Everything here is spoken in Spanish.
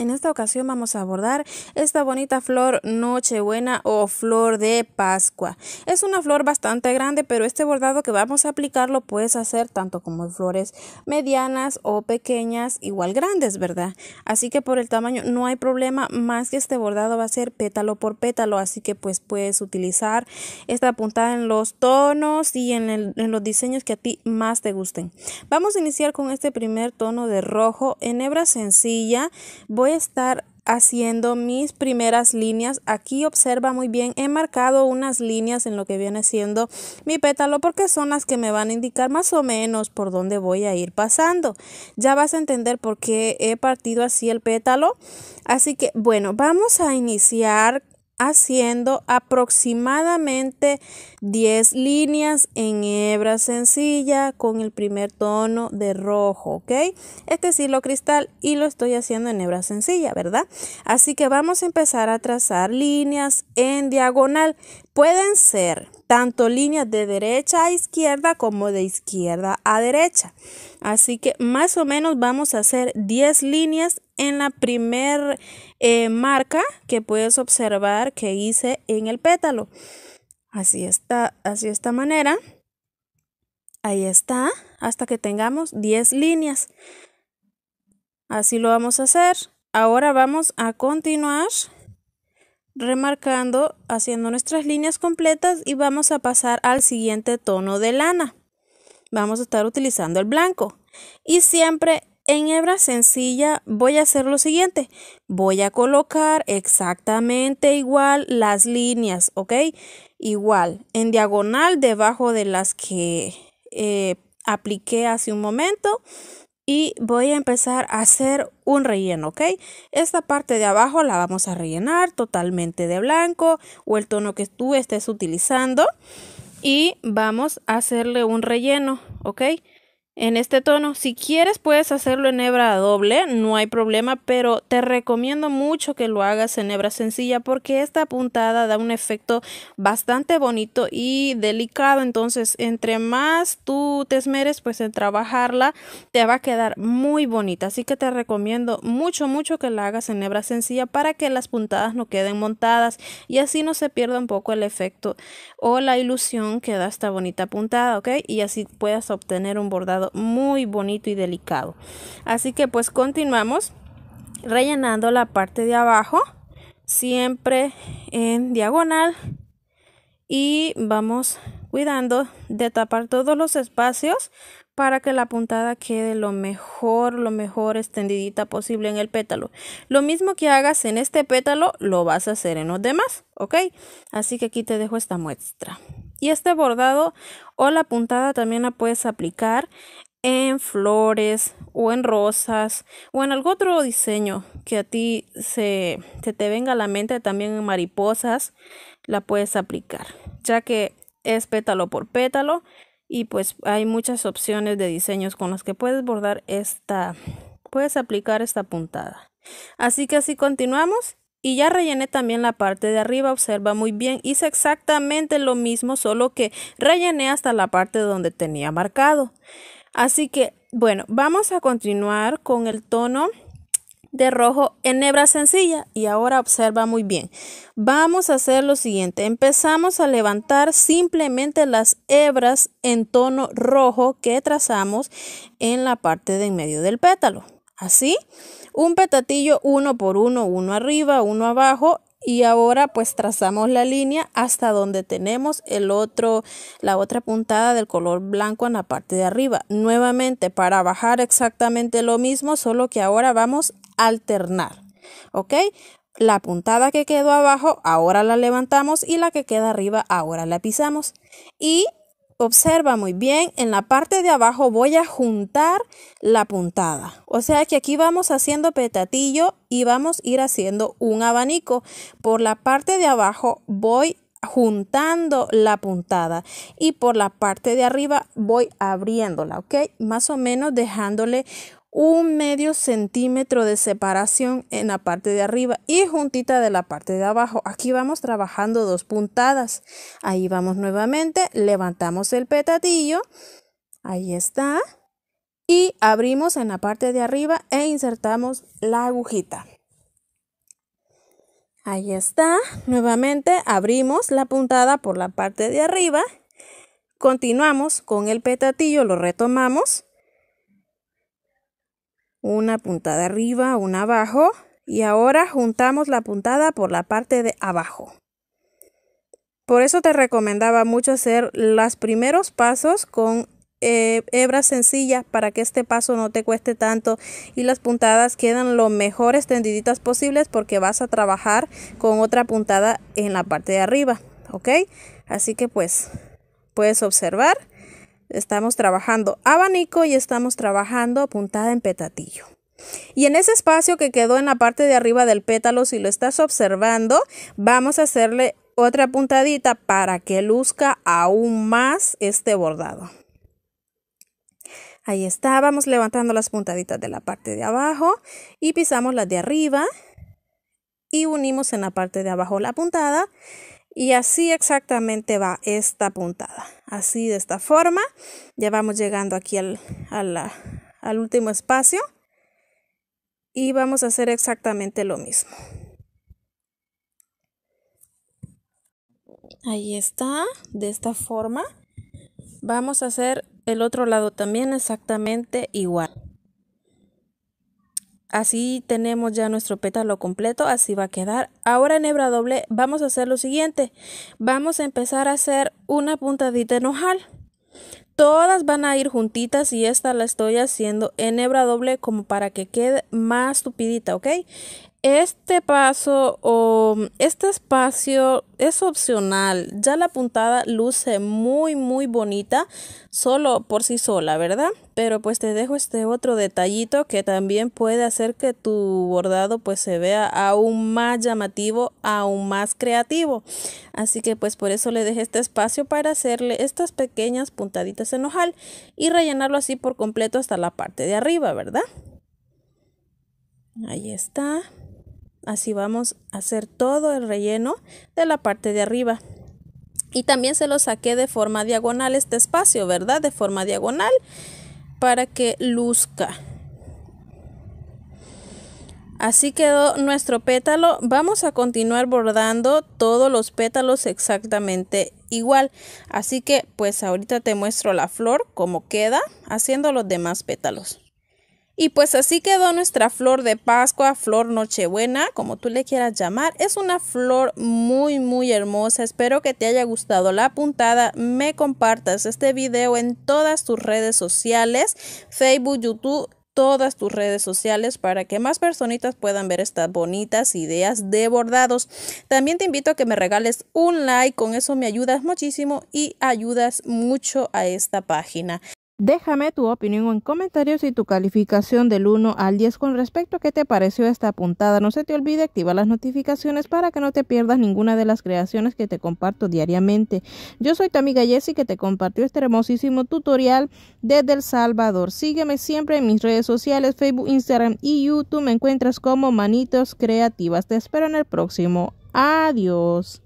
En esta ocasión vamos a abordar esta bonita flor Nochebuena o flor de Pascua. Es una flor bastante grande, pero este bordado que vamos a aplicar lo puedes hacer tanto como flores medianas o pequeñas, igual grandes, ¿verdad? Así que por el tamaño no hay problema, más que este bordado va a ser pétalo por pétalo, así que pues puedes utilizar esta puntada en los tonos y en, en los diseños que a ti más te gusten. Vamos a iniciar con este primer tono de rojo en hebra sencilla. Voy estar haciendo mis primeras líneas. Aquí observa muy bien, he marcado unas líneas en lo que viene siendo mi pétalo porque son las que me van a indicar más o menos por dónde voy a ir pasando. Ya vas a entender por qué he partido así el pétalo. Así que bueno, vamos a iniciar haciendo aproximadamente 10 líneas en hebra sencilla con el primer tono de rojo, ¿ok? Este es hilo cristal y lo estoy haciendo en hebra sencilla, ¿verdad? Así que vamos a empezar a trazar líneas en diagonal. Pueden ser tanto líneas de derecha a izquierda como de izquierda a derecha. Así que más o menos vamos a hacer 10 líneas en la primer eh, marca que puedes observar que hice en el pétalo. Así está, así esta manera. Ahí está, hasta que tengamos 10 líneas. Así lo vamos a hacer. Ahora vamos a continuar remarcando, haciendo nuestras líneas completas y vamos a pasar al siguiente tono de lana. Vamos a estar utilizando el blanco. Y siempre en hebra sencilla voy a hacer lo siguiente. Voy a colocar exactamente igual las líneas, ¿ok? Igual, en diagonal debajo de las que eh, apliqué hace un momento. Y voy a empezar a hacer un relleno, ¿ok? Esta parte de abajo la vamos a rellenar totalmente de blanco o el tono que tú estés utilizando. Y vamos a hacerle un relleno, ¿ok? en este tono. Si quieres puedes hacerlo en hebra doble, no hay problema, pero te recomiendo mucho que lo hagas en hebra sencilla porque esta puntada da un efecto bastante bonito y delicado. Entonces, entre más tú te esmeres pues en trabajarla, te va a quedar muy bonita. Así que te recomiendo mucho, mucho que la hagas en hebra sencilla para que las puntadas no queden montadas y así no se pierda un poco el efecto o la ilusión que da esta bonita puntada, ¿ok? Y así puedas obtener un bordado muy bonito y delicado. Así que pues continuamos rellenando la parte de abajo siempre en diagonal y vamos cuidando de tapar todos los espacios para que la puntada quede lo mejor, lo mejor extendidita posible en el pétalo. Lo mismo que hagas en este pétalo, lo vas a hacer en los demás, ¿ok? Así que aquí te dejo esta muestra. Y este bordado, o la puntada también la puedes aplicar en flores o en rosas o en algún otro diseño que a ti se, te venga a la mente también en mariposas la puedes aplicar ya que es pétalo por pétalo y pues hay muchas opciones de diseños con los que puedes bordar esta puedes aplicar esta puntada así que así continuamos y ya rellené también la parte de arriba, observa muy bien, hice exactamente lo mismo, solo que rellené hasta la parte donde tenía marcado. Así que, bueno, vamos a continuar con el tono de rojo en hebra sencilla y ahora observa muy bien. Vamos a hacer lo siguiente, empezamos a levantar simplemente las hebras en tono rojo que trazamos en la parte de en medio del pétalo. Así un petatillo uno por uno, uno arriba, uno abajo y ahora pues trazamos la línea hasta donde tenemos el otro la otra puntada del color blanco en la parte de arriba nuevamente para bajar exactamente lo mismo solo que ahora vamos a alternar ok la puntada que quedó abajo ahora la levantamos y la que queda arriba ahora la pisamos y observa muy bien, en la parte de abajo voy a juntar la puntada. O sea que aquí vamos haciendo petatillo y vamos a ir haciendo un abanico. Por la parte de abajo voy juntando la puntada y por la parte de arriba voy abriéndola, ¿ok? Más o menos dejándole un medio centímetro de separación en la parte de arriba y juntita de la parte de abajo. Aquí vamos trabajando dos puntadas. Ahí vamos nuevamente, levantamos el petatillo. Ahí está. Y abrimos en la parte de arriba e insertamos la agujita. Ahí está. Nuevamente abrimos la puntada por la parte de arriba. Continuamos con el petatillo, lo retomamos una puntada arriba, una abajo y ahora juntamos la puntada por la parte de abajo. Por eso te recomendaba mucho hacer los primeros pasos con eh, hebras hebra sencilla para que este paso no te cueste tanto y las puntadas quedan lo mejor extendiditas posibles porque vas a trabajar con otra puntada en la parte de arriba, ¿ok? Así que pues puedes observar estamos trabajando abanico y estamos trabajando puntada en petatillo. Y en ese espacio que quedó en la parte de arriba del pétalo, si lo estás observando, vamos a hacerle otra puntadita para que luzca aún más este bordado. Ahí está, vamos levantando las puntaditas de la parte de abajo y pisamos las de arriba y unimos en la parte de abajo la puntada y así exactamente va esta puntada. Así de esta forma. Ya vamos llegando aquí al, último espacio. Y vamos a hacer exactamente lo mismo. Ahí está, de esta forma. Vamos a hacer el otro lado también exactamente igual. Así tenemos ya nuestro pétalo completo, así va a quedar. Ahora en hebra doble vamos a hacer lo siguiente. Vamos a empezar a hacer una puntadita en ojal. Todas van a ir juntitas y esta la estoy haciendo en hebra doble como para que quede más tupidita, ¿ok? Este paso o mm, este espacio es opcional. Ya la puntada luce muy, muy bonita solo por sí sola, ¿verdad? Pero pues te dejo este otro detallito que también puede hacer que tu bordado pues se vea aún más llamativo, aún más creativo. Así que pues por eso le dejé este espacio para hacerle estas pequeñas puntaditas en ojal y rellenarlo así por completo hasta la parte de arriba, ¿verdad? Ahí está. Así vamos a hacer todo el relleno de la parte de arriba. Y también se lo saqué de forma diagonal este espacio, ¿verdad? De forma diagonal para que luzca. Así quedó nuestro pétalo. Vamos a continuar bordando todos los pétalos exactamente igual. Así que pues ahorita te muestro la flor como queda haciendo los demás pétalos. Y pues así quedó nuestra flor de Pascua, flor Nochebuena, como tú le quieras llamar. Es una flor muy, muy hermosa. Espero que te haya gustado la puntada. Me compartas este video en todas tus redes sociales, Facebook, YouTube todas tus redes sociales para que más personitas puedan ver estas bonitas ideas de bordados. También te invito a que me regales un like, con eso me ayudas muchísimo y ayudas mucho a esta página. Déjame tu opinión en comentarios y tu calificación del 1 al 10 con respecto a qué te pareció esta puntada. No se te olvide activar las notificaciones para que no te pierdas ninguna de las creaciones que te comparto diariamente. Yo soy tu amiga Jessie que te compartió este hermosísimo tutorial desde El Salvador. Sígueme siempre en mis redes sociales, Facebook, Instagram y YouTube. Me encuentras como Manitos Creativas. Te espero en el próximo. Adiós.